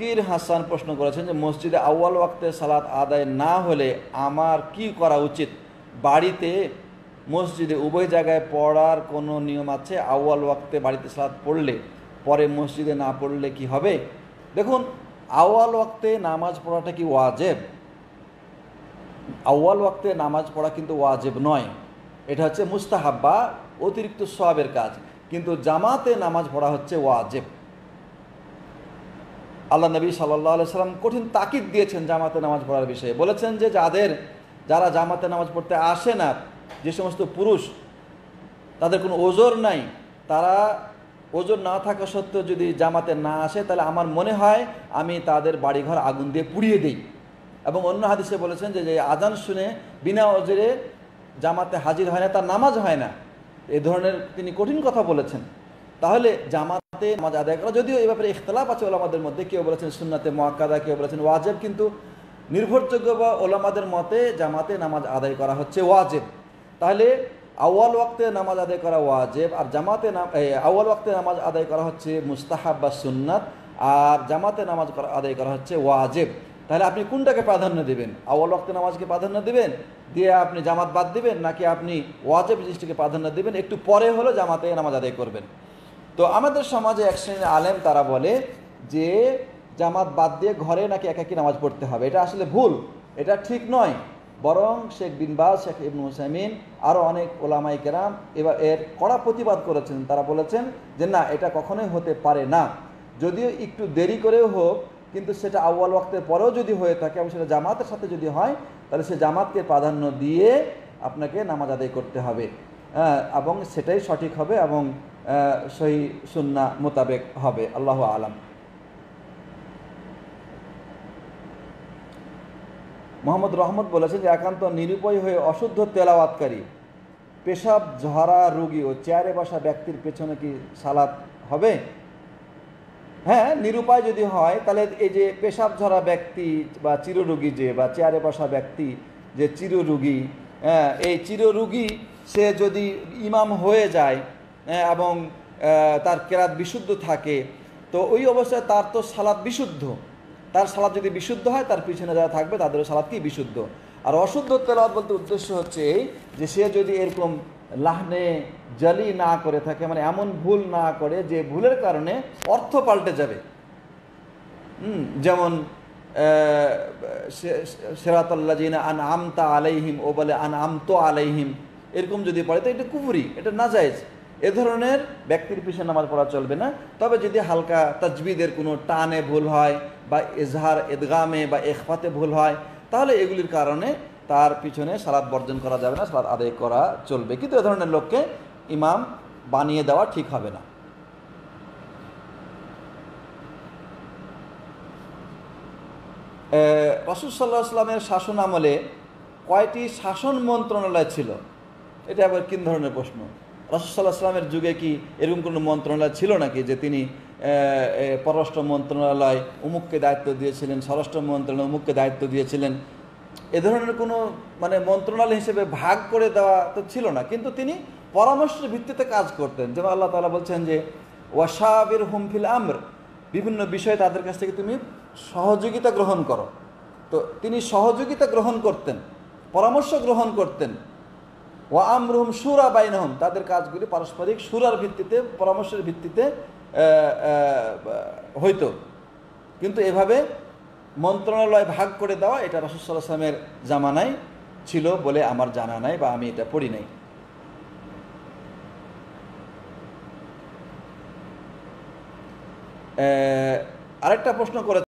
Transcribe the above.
জাকির হাসান প্রশ্ন করেছেন যে মসজিদে আউ্বাল ওয়াক্তে সালাত আদায় না হলে আমার কি করা উচিত বাড়িতে মসজিদে উভয় জায়গায় পড়ার কোনো নিয়ম আছে আউ্বাল ওয়াক্তে বাড়িতে সালাত পড়লে পরে মসজিদে না পড়লে কি হবে দেখুন আউ্বাল ওয়াক্তে নামাজ পড়াটা কি ওয়াজেব আউ্বাল ওয়াক্তে নামাজ পড়া কিন্তু ওয়াজেব নয় এটা হচ্ছে মুস্তাহাব্বা অতিরিক্ত সবের কাজ কিন্তু জামাতে নামাজ পড়া হচ্ছে ওয়াজেব আল্লাহ নবী সাল্লাহ সাল্লাম কঠিন তাকিদ দিয়েছেন জামাতে নামাজ পড়ার বিষয়ে বলেছেন যে যাদের যারা জামাতে নামাজ পড়তে আসে না যে সমস্ত পুরুষ তাদের কোনো ওজোর নাই তারা ওজন না থাকা সত্ত্বেও যদি জামাতে না আসে তাহলে আমার মনে হয় আমি তাদের বাড়িঘর আগুন দিয়ে পুড়িয়ে দিই এবং অন্য হাদিসে বলেছেন যে আজান শুনে বিনা অজরে জামাতে হাজির হয় না তার নামাজ হয় না এ ধরনের তিনি কঠিন কথা বলেছেন তাহলে জামাতে নামাজ আদায় করা যদিও এ ব্যাপারে ইখতলাফ আছে ওলামাদের মধ্যে কেউ বলেছেন সুন্নাতে মহাকাদা কেউ বলেছেন ওয়াজেব কিন্তু নির্ভরযোগ্য বা ওলামাদের মতে জামাতে নামাজ আদায় করা হচ্ছে ওয়াজেব তাহলে আউয়াল ওয়াক্তে নামাজ আদায় করা ওয়াজেব আর জামাতে আউয়াল ওয়াক্তে নামাজ আদায় করা হচ্ছে মুস্তাহাব বা সুন্নাত আর জামাতে নামাজ করা আদায় করা হচ্ছে ওয়াজেব তাহলে আপনি কোনটাকে প্রাধান্য দেবেন আউয়াল ওয়াক্তে নামাজকে প্রাধান্য দেবেন দিয়ে আপনি জামাত বাদ দিবেন নাকি আপনি ওয়াজেব জিনিসটিকে প্রাধান্য দেবেন একটু পরে হলো জামাতে নামাজ আদায় করবেন তো আমাদের সমাজে এক শ্রেণীর আলেম তারা বলে যে জামাত বাদ দিয়ে ঘরে নাকি একাকি নামাজ পড়তে হবে এটা আসলে ভুল এটা ঠিক নয় বরং শেখ বিনবাজ শেখ ইবনু হুসাইমিন আরও অনেক ওলামাই কেরাম এবার এর কড়া প্রতিবাদ করেছেন তারা বলেছেন যে না এটা কখনোই হতে পারে না যদিও একটু দেরি করেও হোক কিন্তু সেটা আউ্বাল ওয়াক্তের পরেও যদি হয়ে থাকে এবং সেটা জামাতের সাথে যদি হয় তাহলে সে জামাতকে প্রাধান্য দিয়ে আপনাকে নামাজ আদায় করতে হবে হ্যাঁ, এবং সেটাই সঠিক হবে এবং সেই সুন্না মোতাবেক হবে আল্লাহ আলম মোহাম্মদ রহমত বলেছেন যে একান্ত নিরুপায় হয়ে অশুদ্ধ তেলাওয়াতকারী পেশাব ঝরা রুগী ও চেয়ারে বসা ব্যক্তির পেছনে কি সালাত হবে হ্যাঁ নিরুপায় যদি হয় তাহলে এই যে পেশাব ঝরা ব্যক্তি বা চিররুগী যে বা চেয়ারে বসা ব্যক্তি যে চিররুগী হ্যাঁ এই চিররুগী সে যদি ইমাম হয়ে যায় হ্যাঁ, এবং তার কেরাত বিশুদ্ধ থাকে তো ওই অবস্থায় তার তো সালাদ বিশুদ্ধ তার সালাদ যদি বিশুদ্ধ হয় তার পিছনে যারা থাকবে তাদেরও সালাদ কি বিশুদ্ধ আর অশুদ্ধ তেলাওয়াত বলতে উদ্দেশ্য হচ্ছে এই যে সে যদি এরকম লাহনে জালি না করে থাকে মানে এমন ভুল না করে যে ভুলের কারণে অর্থ পাল্টে যাবে যেমন জিনা আন আমতা আলাইহিম ও বলে আন আমতো আলাইহিম এরকম যদি পড়ে তো এটা কুপুরি এটা না যায় এ ধরনের ব্যক্তির পিছনে নামাজ পড়া চলবে না তবে যদি হালকা তাজবিদের কোনো টানে ভুল হয় বা এজহার এদগামে বা এখফাতে ভুল হয় তাহলে এগুলির কারণে তার পিছনে সালাদ বর্জন করা যাবে না সালাদ আদায় করা চলবে কিন্তু এ ধরনের লোককে ইমাম বানিয়ে দেওয়া ঠিক হবে না রসুল সাল্লাহ আসলামের শাসন আমলে কয়টি শাসন মন্ত্রণালয় ছিল এটা আবার কিন ধরনের প্রশ্ন রসদাল্লাহ যুগে কি এরকম কোনো মন্ত্রণালয় ছিল নাকি যে তিনি পররাষ্ট্র মন্ত্রণালয় উমুককে দায়িত্ব দিয়েছিলেন স্বরাষ্ট্র মন্ত্রণালয় উমুককে দায়িত্ব দিয়েছিলেন এ ধরনের কোনো মানে মন্ত্রণালয় হিসেবে ভাগ করে দেওয়া তো ছিল না কিন্তু তিনি পরামর্শের ভিত্তিতে কাজ করতেন যেমন আল্লাহ তালা বলছেন যে ওয়াসাবির হুমফিল আমর বিভিন্ন বিষয়ে তাদের কাছ থেকে তুমি সহযোগিতা গ্রহণ করো তো তিনি সহযোগিতা গ্রহণ করতেন পরামর্শ গ্রহণ করতেন ও আমরুম সুরা বাইনহম তাদের কাজগুলি পারস্পরিক সুরার ভিত্তিতে পরামর্শের ভিত্তিতে হইতো কিন্তু এভাবে মন্ত্রণালয় ভাগ করে দেওয়া এটা রসদাল্লাহ সালামের জামানায় ছিল বলে আমার জানা নাই বা আমি এটা পড়ি নাই আরেকটা প্রশ্ন করে